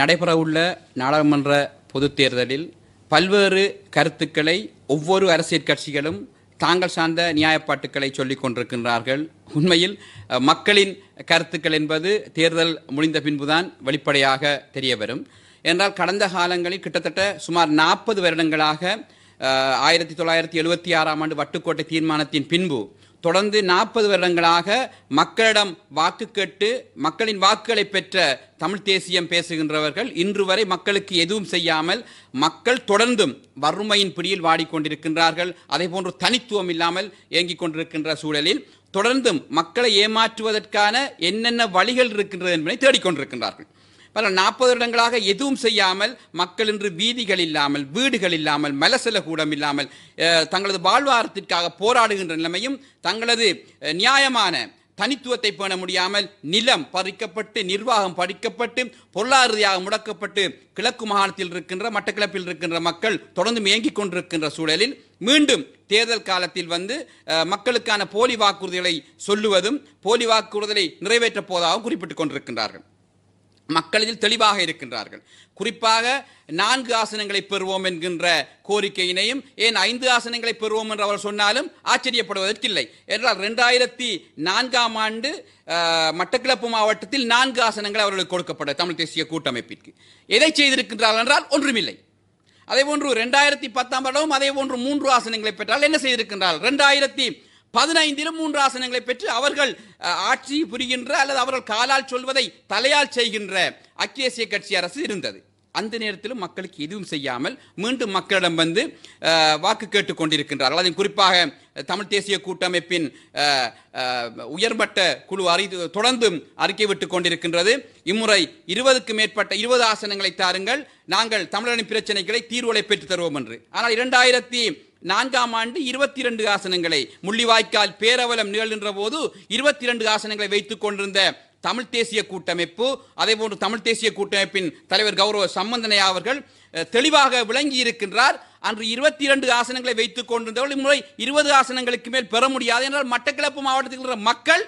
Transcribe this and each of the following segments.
நடைபெறவுள்ள நாடாளுமன்ற பொதுத் தேர்தலில் பல்வேறு கருத்துக்களை ஒவ்வொரு அரசியல் கட்சிகளும் தாங்கள் சார்ந்த நியாயப்பாட்டுக்களை சொல்லிக் கொண்டிருக்கின்றார்கள் உண்மையில் மக்களின் கருத்துக்கள் என்பது தேர்தல் முடிந்த பின்புதான் வெளிப்படையாக தெரிய வரும் என்றால் கடந்த காலங்களில் கிட்டத்தட்ட சுமார் நாற்பது வருடங்களாக ஆயிரத்தி தொள்ளாயிரத்தி எழுபத்தி ஆறாம் ஆண்டு வட்டுக்கோட்டை தீர்மானத்தின் பின்பு தொடர்ந்து நாற்பது வருடங்களாக மக்களிடம் வாக்கு கேட்டு மக்களின் வாக்குகளை பெற்ற தமிழ் தேசியம் பேசுகின்றவர்கள் இன்று வரை மக்களுக்கு எதுவும் செய்யாமல் மக்கள் தொடர்ந்தும் வறுமையின் பிடியில் வாடிக்கொண்டிருக்கின்றார்கள் அதே போன்று தனித்துவம் இல்லாமல் இயங்கிக் கொண்டிருக்கின்ற சூழலில் தொடர்ந்தும் மக்களை ஏமாற்றுவதற்கான என்னென்ன வழிகள் இருக்கின்றது என்பதை தேடிக்கொண்டிருக்கின்றார்கள் பல நாற்பது வருடங்களாக எதுவும் செய்யாமல் மக்கள் இன்று வீதிகள் இல்லாமல் வீடுகள் இல்லாமல் மலசல கூடம் இல்லாமல் தங்களது வாழ்வாரத்திற்காக போராடுகின்ற நிலைமையும் தங்களது நியாயமான தனித்துவத்தை பேண முடியாமல் நிலம் பறிக்கப்பட்டு நிர்வாகம் பறிக்கப்பட்டு பொருளாதார முடக்கப்பட்டு கிழக்கு மாகாணத்தில் இருக்கின்ற மட்டக்கிழப்பில் இருக்கின்ற மக்கள் தொடர்ந்து இயங்கிக் கொண்டிருக்கின்ற சூழலில் மீண்டும் தேர்தல் காலத்தில் வந்து மக்களுக்கான போலி வாக்குறுதிகளை சொல்லுவதும் போலி வாக்குறுதலை நிறைவேற்றப் போதாகவும் குறிப்பிட்டுக் கொண்டிருக்கின்றார்கள் மக்கள் இதில் தெளிவாக இருக்கின்றார்கள் குறிப்பாக நான்கு ஆசனங்களை பெறுவோம் என்கின்ற கோரிக்கையினையும் ஏன் ஐந்து ஆசனங்களை பெறுவோம் என்று அவர் சொன்னாலும் ஆச்சரியப்படுவதற்கில்லை என்றால் ரெண்டாயிரத்தி நான்காம் ஆண்டு மட்டக்கிளப்பு மாவட்டத்தில் நான்கு ஆசனங்கள் அவர்களுக்கு கொடுக்கப்பட்ட தமிழ் தேசிய கூட்டமைப்பிற்கு எதை செய்திருக்கின்றார்கள் என்றால் ஒன்றுமில்லை அதே போன்று ரெண்டாயிரத்தி பத்தாம் வருடம் அதே போன்று மூன்று ஆசனங்களை பெற்றால் என்ன செய்திருக்கின்றார்கள் ரெண்டாயிரத்தி பதினைந்திலும் மூன்று ஆசனங்களை பெற்று அவர்கள் ஆட்சி புரிகின்ற அல்லது அவர்கள் காலால் சொல்வதை தலையால் செய்கின்ற அக்கேசிய கட்சி அரசு இருந்தது அந்த நேரத்திலும் மக்களுக்கு எதுவும் செய்யாமல் மீண்டும் மக்களிடம் வந்து வாக்கு கேட்டு கொண்டிருக்கின்றார்கள் அதன் குறிப்பாக தமிழ் தேசிய கூட்டமைப்பின் உயர்மட்ட குழு அறி தொடர்ந்து அறிக்கை விட்டு கொண்டிருக்கின்றது இம்முறை இருபதுக்கு மேற்பட்ட இருபது ஆசனங்களை தாருங்கள் நாங்கள் தமிழரின் பிரச்சனைகளை தீர்வுகளை பெற்று தருவோம் என்று ஆனால் இரண்டாயிரத்தி நான்காம் ஆண்டு இருபத்தி இரண்டு ஆசனங்களை முள்ளிவாய்க்கால் பேரவலம் நிகழ்கின்ற போது இருபத்தி இரண்டு ஆசனங்களை வைத்துக் கொண்டிருந்த தமிழ் தேசிய கூட்டமைப்பு அதே போன்று தமிழ் தேசிய கூட்டமைப்பின் தலைவர் கௌரவ சம்பந்தனையா அவர்கள் தெளிவாக விளங்கி இருக்கின்றார் அன்று இருபத்தி இரண்டு ஆசனங்களை வைத்துக் கொண்டிருந்தவர்கள் இம்முறை இருபது ஆசனங்களுக்கு மேல் பெற முடியாது என்றால் மட்டக்களப்பு மாவட்டத்தில் இருக்கிற மக்கள்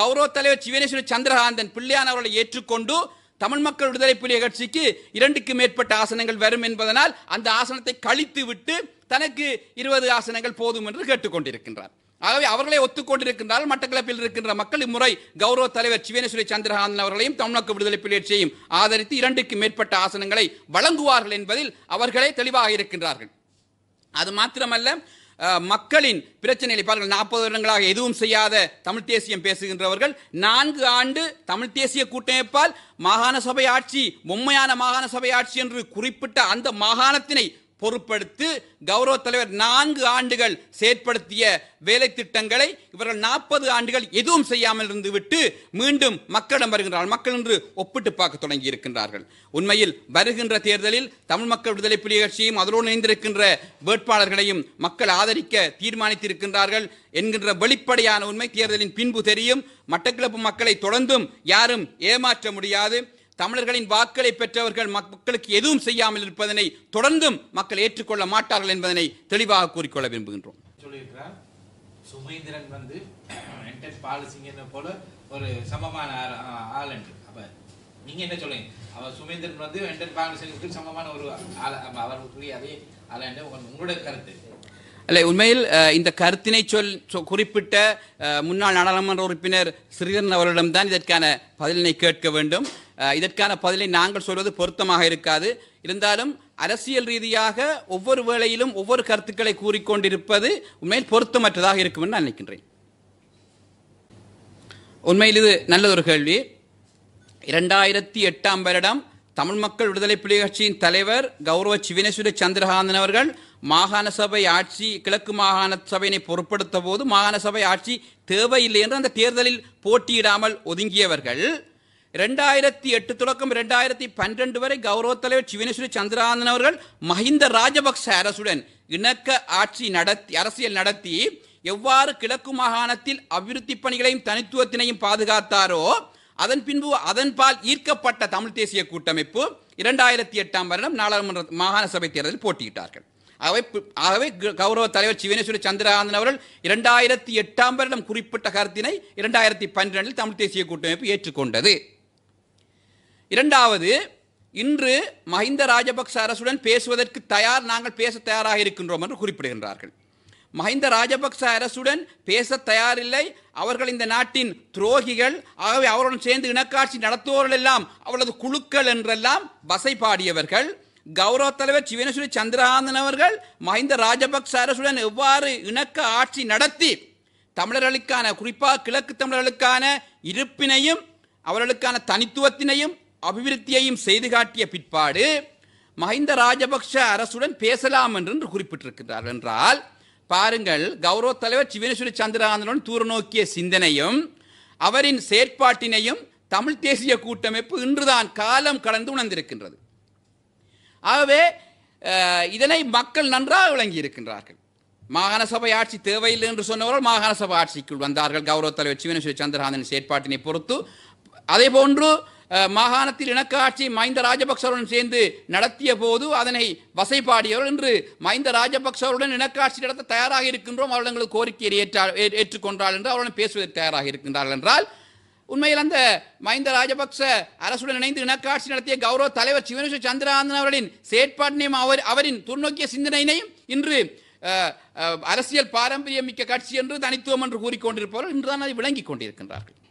கௌரவ தலைவர் சிவனேஸ்வரி சந்திரகாந்தன் பிள்ளையான் அவர்களை ஏற்றுக்கொண்டு தமிழ் மக்கள் விடுதலை புலிய கட்சிக்கு இரண்டுக்கு மேற்பட்ட ஆசனங்கள் வரும் என்பதனால் அந்த ஆசனத்தை கழித்து விட்டு தனக்கு இருபது ஆசனங்கள் போதும் என்று கேட்டுக்கொண்டிருக்கின்றார் ஆகவே அவர்களை ஒத்துக்கொண்டிருக்கின்றால் மட்டக்களப்பில் இருக்கின்ற மக்கள் இம்முறை கௌரவ தலைவர் சிவேனேஸ்வரி சந்திரகாந்தன் அவர்களையும் தமிழக விடுதலை புலியேட்சியையும் ஆதரித்து இரண்டுக்கு மேற்பட்ட ஆசனங்களை வழங்குவார்கள் என்பதில் அவர்களே தெளிவாக இருக்கின்றார்கள் அது மாத்திரமல்ல மக்களின் பிரச்சனைகளை பாருங்கள் நாற்பது வருடங்களாக எதுவும் செய்யாத தமிழ் தேசியம் பேசுகின்றவர்கள் நான்கு ஆண்டு தமிழ் தேசிய கூட்டமைப்பால் மாகாண சபை ஆட்சி பொம்மையான மாகாண சபை ஆட்சி என்று குறிப்பிட்ட அந்த மாகாணத்தினை பொறுப்படுத்தி கௌரவ தலைவர் நான்கு ஆண்டுகள் செயற்படுத்திய வேலை திட்டங்களை இவர்கள் நாற்பது ஆண்டுகள் எதுவும் செய்யாமல் இருந்து விட்டு மீண்டும் மக்களிடம் வருகின்றார்கள் மக்கள் என்று ஒப்பிட்டு பார்க்க தொடங்கி இருக்கின்றார்கள் உண்மையில் வருகின்ற தேர்தலில் தமிழ் மக்கள் விடுதலை புலி கட்சியும் அதனோடு இணைந்திருக்கின்ற வேட்பாளர்களையும் மக்கள் ஆதரிக்க தீர்மானித்திருக்கின்றார்கள் என்கின்ற வெளிப்படையான உண்மை தேர்தலின் பின்பு தெரியும் மட்டக்கிழப்பு மக்களை தொடர்ந்தும் யாரும் ஏமாற்ற முடியாது தமிழர்களின் வாக்களை பெற்றவர்கள் மக்களுக்கு எதுவும் செய்யாமல் இருப்பதனை தொடர்ந்தும் மக்கள் ஏற்றுக்கொள்ள மாட்டார்கள் என்பதனை தெளிவாக கூறிக்கொள்ள விரும்புகின்றோம் சுமேந்திரன் வந்து போல ஒரு சமமான ஆள் என்று அப்போ நீங்கள் என்ன சொல்லுங்க அவர் சுமேந்திரன் வந்து பாலசிங்கத்துக்கு சமமான ஒரு அவர்களுக்குரிய அதே ஆள் என்று உங்களுடைய கருத்து இல்லை உண்மையில் இந்த கருத்தினை சொல் குறிப்பிட்ட முன்னாள் நாடாளுமன்ற உறுப்பினர் ஸ்ரீதரன் அவர்களிடம்தான் இதற்கான பதிலினை கேட்க வேண்டும் இதற்கான பதிலை நாங்கள் சொல்வது பொருத்தமாக இருக்காது இருந்தாலும் அரசியல் ரீதியாக ஒவ்வொரு வேளையிலும் ஒவ்வொரு கருத்துக்களை கூறிக்கொண்டிருப்பது உண்மையில் பொருத்தமற்றதாக இருக்கும் என்று நான் நினைக்கின்றேன் உண்மையில் இது நல்லதொரு கேள்வி இரண்டாயிரத்தி எட்டாம் வருடம் தமிழ் மக்கள் விடுதலை புலிகட்சியின் கட்சியின் தலைவர் கௌரவ சிவினேஸ்வர சந்திரகாந்தன் அவர்கள் மாகாண சபை ஆட்சி கிழக்கு மாகாண சபையினை பொருட்படுத்த போது மாகாண சபை ஆட்சி தேவையில்லை என்று அந்த தேர்தலில் போட்டியிடாமல் ஒதுங்கியவர்கள் ரெண்டாயிரத்தி எட்டு தொடக்கம் ரெண்டாயிரத்தி பன்னிரண்டு வரை கௌரவ தலைவர் சிவனேஸ்வரி சந்திரானந்தன் அவர்கள் மஹிந்த ராஜபக்ச அரசுடன் இணக்க ஆட்சி நடத்தி அரசியல் நடத்தி எவ்வாறு கிழக்கு மாகாணத்தில் அபிவிருத்தி பணிகளையும் தனித்துவத்தினையும் பாதுகாத்தாரோ அதன் பின்பு அதன்பால் ஈர்க்கப்பட்ட தமிழ் தேசிய கூட்டமைப்பு இரண்டாயிரத்தி எட்டாம் வருடம் நாடாளுமன்ற மாகாண சபை தேர்தலில் போட்டியிட்டார்கள் அவை ஆகவே கௌரவ தலைவர் சிவனேஸ்வரி சந்திரானந்தன் அவர்கள் இரண்டாயிரத்தி எட்டாம் வருடம் குறிப்பிட்ட கருத்தினை இரண்டாயிரத்தி பன்னிரெண்டில் தமிழ் தேசிய கூட்டமைப்பு ஏற்றுக்கொண்டது இரண்டாவது இன்று மஹிந்த ராஜபக்ச அரசுடன் பேசுவதற்கு தயார் நாங்கள் பேச தயாராக இருக்கின்றோம் என்று குறிப்பிடுகின்றார்கள் மஹிந்த ராஜபக்ச அரசுடன் பேச தயாரில்லை அவர்கள் இந்த நாட்டின் துரோகிகள் ஆகவே அவருடன் சேர்ந்து இனக்காட்சி நடத்துவோர்கள் எல்லாம் அவளது குழுக்கள் என்றெல்லாம் வசை பாடியவர்கள் கௌரவ தலைவர் சிவனசுரி சந்திரகாந்தன் அவர்கள் மஹிந்த ராஜபக்ச அரசுடன் எவ்வாறு இணக்க ஆட்சி நடத்தி தமிழர்களுக்கான குறிப்பாக கிழக்கு தமிழர்களுக்கான இருப்பினையும் அவர்களுக்கான தனித்துவத்தினையும் அபிவிருத்தியையும் செய்து காட்டிய பிற்பாடு மஹிந்த ராஜபக்ஷ அரசுடன் பேசலாம் என்று குறிப்பிட்டிருக்கிறார் என்றால் பாருங்கள் கௌரவ தலைவர் சிவனேஸ்வரி சந்திரானந்தனுடன் தூர நோக்கிய சிந்தனையும் அவரின் செயற்பாட்டினையும் தமிழ் தேசிய கூட்டமைப்பு இன்றுதான் காலம் கடந்து உணர்ந்திருக்கின்றது ஆகவே இதனை மக்கள் நன்றாக விளங்கி இருக்கின்றார்கள் மாகாண சபை ஆட்சி தேவையில்லை என்று சொன்னவர்கள் மாகாண சபை ஆட்சிக்குள் வந்தார்கள் கௌரவ தலைவர் சிவனேஸ்வரி சந்திரகாந்தன் செயற்பாட்டினை பொறுத்து அதே போன்று மாகாணத்தில் இணக்காட்சி மைந்த ராஜபக்சவுடன் சேர்ந்து நடத்திய போது அதனை வசைப்பாடியவர் என்று மைந்த ராஜபக்சவுடன் இணக்காட்சி நடத்த தயாராக இருக்கின்றோம் அவர்கள் எங்களுக்கு கோரிக்கையை ஏற்றா ஏற்றுக்கொண்டார்கள் என்று அவருடன் பேசுவதற்கு தயாராக இருக்கின்றார்கள் என்றால் உண்மையில் அந்த மைந்த ராஜபக்ச அரசுடன் இணைந்து இனக்காட்சி நடத்திய கௌரவ தலைவர் சிவனேஸ்வர் சந்திராந்தன் அவர்களின் செயற்பாட்டினையும் அவர் அவரின் துர்நோக்கிய சிந்தனையினையும் இன்று அரசியல் பாரம்பரியம் மிக்க கட்சி என்று தனித்துவம் என்று கூறிக்கொண்டிருப்பவர்கள் இன்றுதான் அதை விளங்கிக் கொண்டிருக்கின்றார்கள்